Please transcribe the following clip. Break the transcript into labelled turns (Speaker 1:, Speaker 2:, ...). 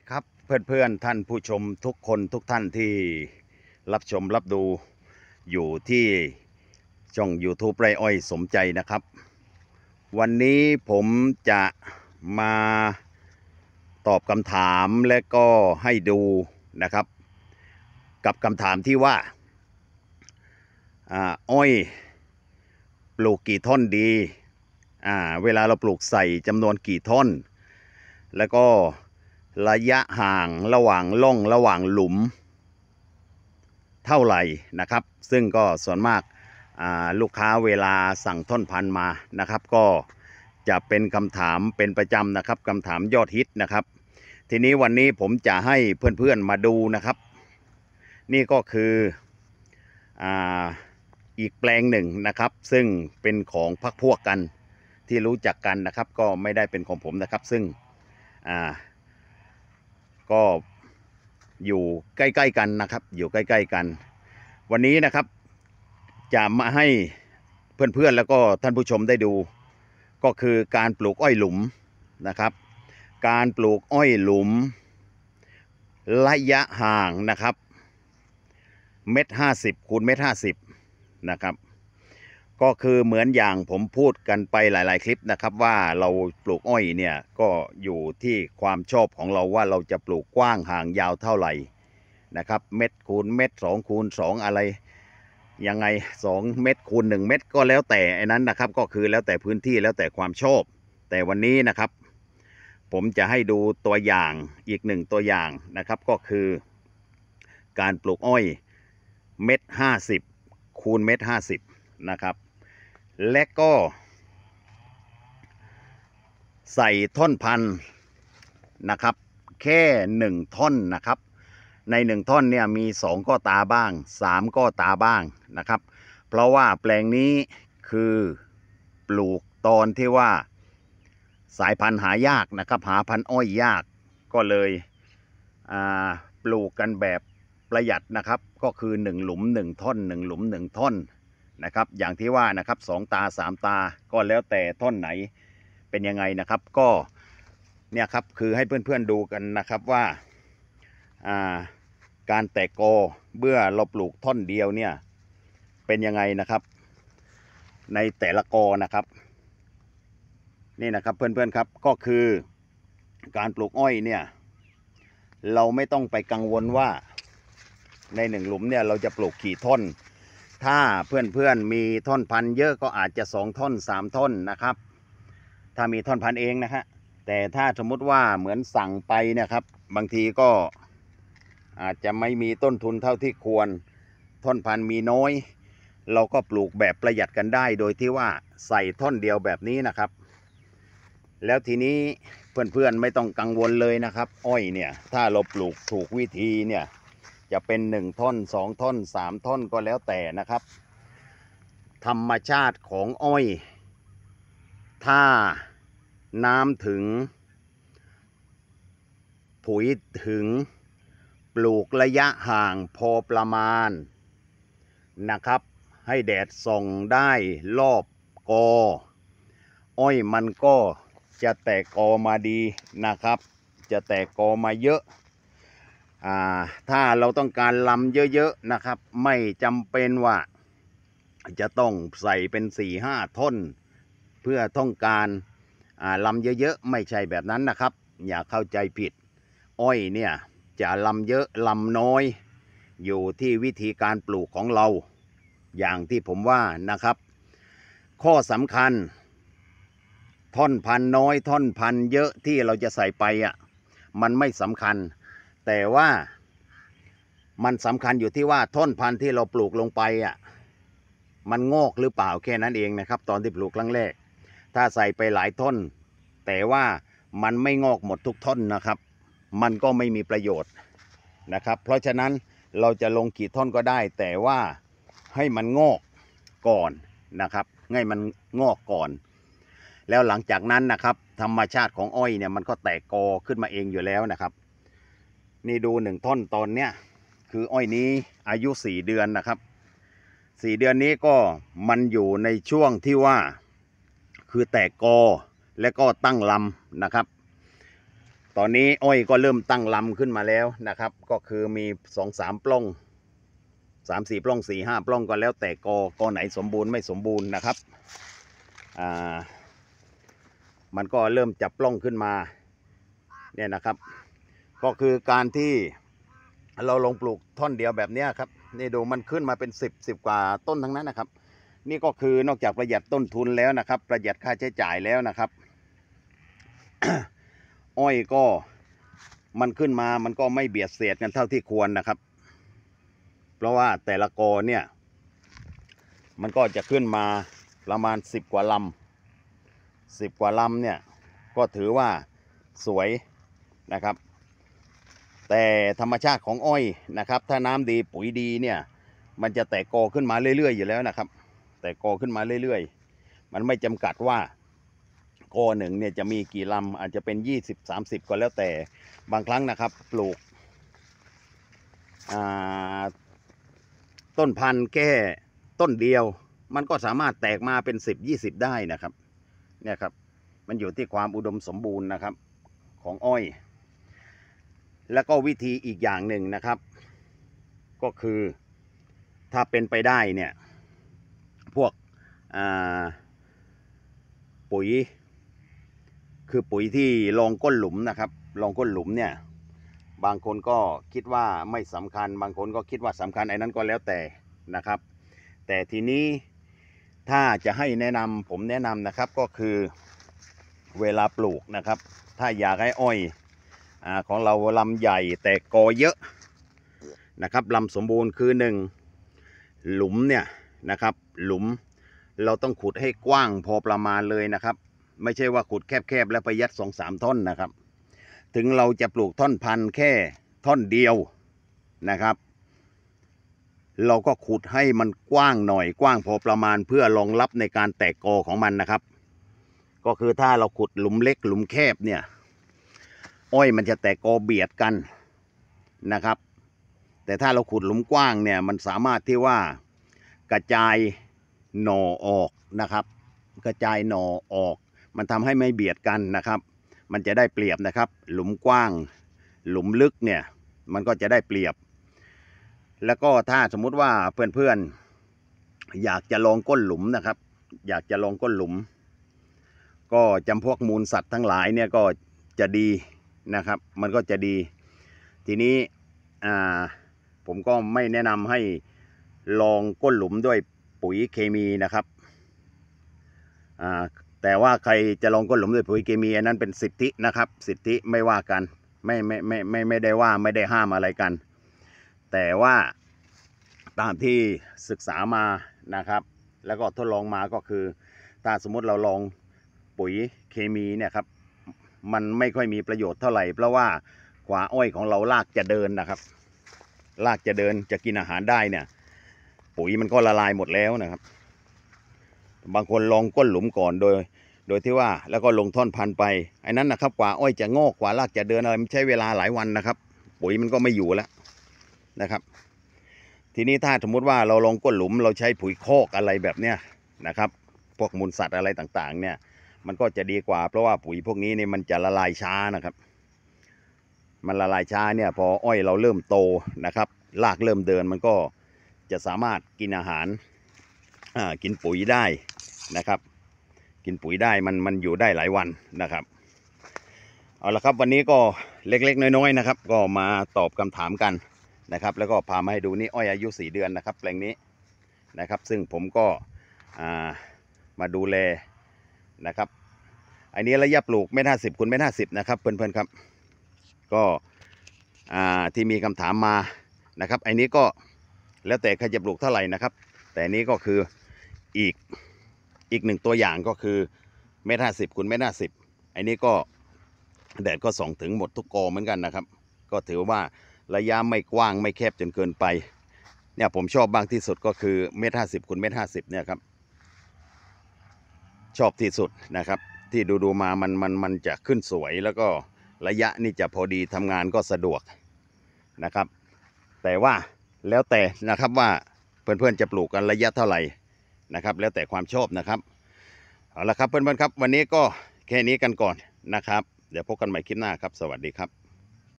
Speaker 1: ครับเพื่อน ๆ ท่านผู้ชมทุกคนทุกท่านที่รับชมรับดูอยู่ที่ ช่อง YouTube ไรอ้อยสมใจนะครับ วันนี้ผมจะมาตอบคำถามและก็ให้ดูนะครับ กับคำถามที่ว่า อ้อยปลูกกี่ท่อนดี เวลาเราปลูกใส่จำนวนกี่ท่อน แล้วก็ระยะห่างระหว่างล่องระหว่างหลุมเท่าไหร่นะครับ ซึ่งก็ส่วนมากลูกค้าเวลาสั่งท่อนพันมานะครับ ก็จะเป็นคำถามเป็นประจำนะครับคำถามยอดฮิตนะครับ ทีนี้วันนี้ผมจะให้เพื่อนๆมาดูนะครับ นี่ก็คือออีกแปลงหนึ่งนะครับ ซึ่งเป็นของพักพวกกันที่รู้จักกันนะครับ ก็ไม่ได้เป็นของผมนะครับ ซึ่งก็อยู่ใกล้ๆกันนะครับ อยู่ใกล้ๆกัน วันนี้นะครับจะมาให้เพื่อนๆ แล้วก็ท่านผู้ชมได้ดู ก็คือการปลูกอ้อยหลุมนะครับ การปลูกอ้อยหลุม ระยะห่างนะครับเม็ดห้าสิบคูณเม็ดห้าสิบนะครับก็คือเหมือนอย่างผมพูดกันไปหลายๆ คลิปนะครับว่าเราปลูกอ้อยเนี่ย ก็อยู่ที่ความชอบของเราว่าเราจะปลูกกว้างห่างยาวเท่าไหร่นะครับเม็ดคูณเม็ด2คูณ2อะไรยังไง 2 เม็ดคูณ1เม็ดก็แล้วแต่ไอ้นั้นนะครับ ก็คือแล้วแต่พื้นที่แล้วแต่ความชอบ แต่วันนี้นะครับ ผมจะให้ดูตัวอย่างอีกหนึ่งตัวอย่างนะครับ ก็คือ การปลูกอ้อยเม็ด50คูณเม็ด50 นะครับและก็ใส่ท่อนพันนะครับแค่หนึ่งท่อนนะครับในหนึ่งท่อนเนี่ยมีสองกอตาบ้างสามกอตาบ้างนะครับเพราะว่าแปลงนี้คือปลูกตอนที่ว่าสายพันธุ์หายากนะครับ หาพันธุ์อ้อยยากก็เลยปลูกกันแบบประหยัดนะครับก็คือหนึ่งหลุมหนึ่งท่อนหนึ่งหลุมหนึ่งท่อนนะครับอย่างที่ว่านะครับสองตาสามตาก็แล้วแต่ท่อนไหนเป็นยังไงนะครับ ก็เนี่ยครับ คือให้เพื่อนๆดูกันนะครับว่า การแตกกอเบื่อเราปลูกท่อนเดียวเนี่ยเป็นยังไงนะครับ ในแต่ละกอนะครับนี่นะครับ เพื่อนๆครับก็คือการปลูกอ้อยเนี่ยเราไม่ต้องไปกังวลว่าในหนึ่งหลุมเนี่ยเราจะปลูกกี่ท่อนถ้าเพื่อนๆมีท่อนพันเยอะก็อาจจะสองท่อนสามท่อนนะครับ ถ้ามีท่อนพันเองนะฮะแต่ถ้าสมมติว่าเหมือนสั่งไปนะครับ บางทีก็อาจจะไม่มีต้นทุนเท่าที่ควรท่อนพันมีน้อย เราก็ปลูกแบบประหยัดกันได้ โดยที่ว่าใส่ท่อนเดียวแบบนี้นะครับ แล้วทีนี้เพื่อนๆไม่ต้องกังวลเลยนะครับ อ้อยเนี่ยถ้าเราปลูกถูกวิธีเนี่ยจะเป็นหนึ่งท่อนสองท่อนสามท่อนก็แล้วแต่นะครับ ธรรมชาติของอ้อย ถ้าน้ำถึงปุ๋ยถึงปลูกระยะห่างพอประมาณนะครับ ให้แดดส่องได้ รอบกออ้อยมันก็ จะแตกกอมาดีนะครับ จะแตกกอมาเยอะถ้าเราต้องการ ลำเยอะ ๆ นะครับ ไม่จำเป็นว่า จะต้องใส่เป็นสี่ห้าท่อนเพื่อ ต้องการลำเยอะ ๆ ไม่ใช่แบบนั้นนะครับ อย่าเข้าใจผิดอ้อย เนี่ย จะ ลำเยอะลำน้อยอยู่ที่วิธีการปลูกของเรา อย่างที่ผมว่านะครับ ข้อสำคัญ ท่อนพันน้อย ท่อนพันเยอะที่เราจะใส่ไปอ่ะมันไม่สำคัญแต่ว่ามันสำคัญอยู่ที่ว่าท้นพันธุ์ที่เราปลูกลงไปอ่ะมันงอกหรือเปล่าแค่นั้นเองนะครับ ตอนที่ปลูกครั้งแรก ถ้าใส่ไปหลายท้นแต่ว่ามันไม่งอกหมดทุกท้นนะครับ มันก็ไม่มีประโยชน์นะครับ เพราะฉะนั้นเราจะลงกี่ท่อนก็ได้ แต่ว่าให้มันงอกก่อนนะครับให้มันงอกก่อน แล้วหลังจากนั้นนะครับธรรมชาติของอ้อยเนี่ยมันก็แตกกอขึ้นมาเองอยู่แล้วนะครับนี่ดูหนึ่งท่อน ตอนเนี้ยคืออ้อยนี้อายุสี่เดือนนะครับสี่เดือนนี้ก็มันอยู่ในช่วงที่ว่า คือแตกกอและก็ตั้งลำนะครับ ตอนนี้อ้อยก็เริ่มตั้งลำขึ้นมาแล้วนะครับ ก็คือมีสองสามปล้องสามสี่ปล้องสี่ห้าปล้องก็แล้ว แต่กอ กอไหนสมบูรณ์ไม่สมบูรณ์นะครับ อ่า มันก็เริ่มจับปล้องขึ้นมา เนี่ยนะครับก็คือการที่เราลงปลูกท่อนเดียวแบบนี้ครับ นี่ดูมันขึ้นมาเป็น 10ิบกว่าต้นทั้งนั้นนะครับ นี่ก็คือนอกจากประหยัดต้นทุนแล้วนะครับ ประหยัดค่าใช้จ่ายแล้วนะครับ อ้อยก็มันขึ้นมา มันก็ไม่เบียดเสียดกันเท่าที่ควรนะครับ เพราะว่าแต่ละกอเนี่ย มันก็จะขึ้นมาประมาณ 10 กว่าลำสิบกว่าลำเนี่ย ก็ถือว่าสวยนะครับแต่ธรรมชาติของอ้อยนะครับ ถ้าน้ำดีปุ๋ยดีเนี่ยมันจะแตกกอขึ้นมาเรื่อย ๆ อยู่แล้วนะครับ แตกกอขึ้นมาเรื่อยๆมันไม่จำกัดว่ากอหนึ่งเนี่ยจะมีกี่ลำอาจจะเป็น 20 30ก็แล้วแต่บางครั้งนะครับปลูกต้นพันธุ์แก้ต้นเดียว มันก็สามารถแตกมาเป็น 10 20 ได้นะครับเนี่ยครับมันอยู่ที่ความอุดมสมบูรณ์นะครับของอ้อยแล้วก็วิธีอีกอย่างหนึ่งนะครับ ก็คือถ้าเป็นไปได้เนี่ยพวกปุ๋ย คือปุ๋ยที่ลงก้นหลุมนะครับลงก้นหลุมเนี่ยบางคนก็คิดว่าไม่สำคัญ บางคนก็คิดว่าสำคัญไอ้นั้นก็แล้วแต่นะครับ แต่ทีนี้ถ้าจะให้แนะนำผมแนะนำนะครับก็คือเวลาปลูกนะครับ ถ้าอยากให้อ้อยอของเราลำใหญ่แต่กอเยอะ นะครับลำสมบูรณ์คือหนึ่งหลุมเนี่ยนะครับหลุมเราต้องขุดให้กว้างพอประมาณเลยนะครับไม่ใช่ว่าขุดแคบๆแล้วไปยัดสองสามท่อนนะครับ ถึงเราจะปลูกท่อนพันแค่ท่อนเดียวนะครับ เราก็ขุดให้มันกว้างหน่อย กว้างพอประมาณ เพื่อรองรับในการแตกกอของมันนะครับ ก็คือถ้าเราขุดหลุมเล็กหลุมแคบเนี่ยอ้อยมันจะแตกกอเบียดกันนะครับ แต่ถ้าเราขุดหลุมกว้างเนี่ยมันสามารถที่ว่ากระจายหน่อออกนะครับ กระจายหน่อออก มันทำให้ไม่เบียดกันนะครับ มันจะได้เปรียบนะครับ หลุมกว้างหลุมลึกเนี่ยมันก็จะได้เปรียบ แล้วก็ถ้าสมมุติว่าเพื่อนๆอยากจะลองก้นหลุมนะครับ อยากจะลองก้นหลุม ก็จำพวกมูลสัตว์ทั้งหลายเนี่ยก็จะดีนะครับมันก็จะดีทีนี้ผมก็ไม่แนะนำให้ลองก้นหลุมด้วยปุ๋ยเคมีนะครับแต่ว่าใครจะลองก้นหลุมด้วยปุ๋ยเคมีอันนั้นเป็นสิทธินะครับ สิทธิไม่ว่ากันไม่ไม่ไม่ไม่ไม่ได้ว่าไม่ได้ห้ามอะไรกัน แต่ว่าตามที่ศึกษามานะครับ แล้วก็ทดลองมาก็คือ ถ้าสมมติเราลองปุ๋ยเคมีเนี่ยครับมันไม่ค่อยมีประโยชน์เท่าไหร่ เพราะว่ากว่าอ้อยของเราลากจะเดินนะครับ ลากจะเดินจะกินอาหารได้เนี่ย ปุ๋ยมันก็ละลายหมดแล้วนะครับ บางคนลองก้นหลุมก่อนโดย โดยที่ว่าแล้วก็ลงท่อนพันไปไอ้นั้นนะครับกว่าอ้อยจะงอกกว่าลากจะเดินอะไรมันใช้เวลาหลายวันนะครับ ปุ๋ยมันก็ไม่อยู่แล้วนะครับ ทีนี้ถ้าสมมุติว่าเราลงก้นหลุมเราใช้ปุ๋ยคอกอะไรแบบเนี้ยนะครับ พวกมูลสัตว์อะไรต่างๆ เนี่ยมันก็จะดีกว่าเพราะว่าปุ๋ยพวกนี้เนี่ยมันจะละลายช้านะครับ มันละลายช้าเนี่ยพออ้อยเราเริ่มโตนะครับ รากเริ่มเดินมันก็จะสามารถกินอาหารกินปุ๋ยได้นะครับ กินปุ๋ยได้มันมันอยู่ได้หลายวันนะครับ เอาละครับวันนี้ก็เล็กๆน้อยๆนะครับ ก็มาตอบคำถามกันนะครับ แล้วก็พามาให้ดูนี่อ้อยอายุ 4 เดือนนะครับ แปลงนี้นะครับ ซึ่งผมก็มาดูแลนะครับอันนี้ระยะปลูกเมตรห้าสิบคูณเมตรห้าสิบนะครับเพื่อนๆครับก็ที่มีคำถามมานะครับอันนี้ก็แล้วแต่ใครจะปลูกเท่าไหร่นะครับแต่นี้ก็คืออีกอีกหนึ่งตัวอย่างก็คือเมตรห้าสิบคูณเมตรห้าสิบอันนี้ก็แดดก็ส่องถึงหมดทุกกอเหมือนกันนะครับก็ถือว่าระยะไม่กว้างไม่แคบจนเกินไปเนี่ยผมชอบบ้างที่สุดก็คือเมตรห้าสิบคูณเมตรห้าสิบเนี่ยครับชอบที่สุดนะครับที่ดูดูมามันมันมันจะขึ้นสวยแล้วก็ระยะนี่จะพอดีทำงานก็สะดวกนะครับ แต่ว่าแล้วแต่นะครับว่าเพื่อนๆจะปลูกกันระยะเท่าไหร่นะครับแล้วแต่ความชอบนะครับเอาละครับเพื่อนๆครับ วันนี้ก็แค่นี้กันก่อนนะครับ เดี๋ยวพบกันใหม่คลิปหน้าครับสวัสดีครับ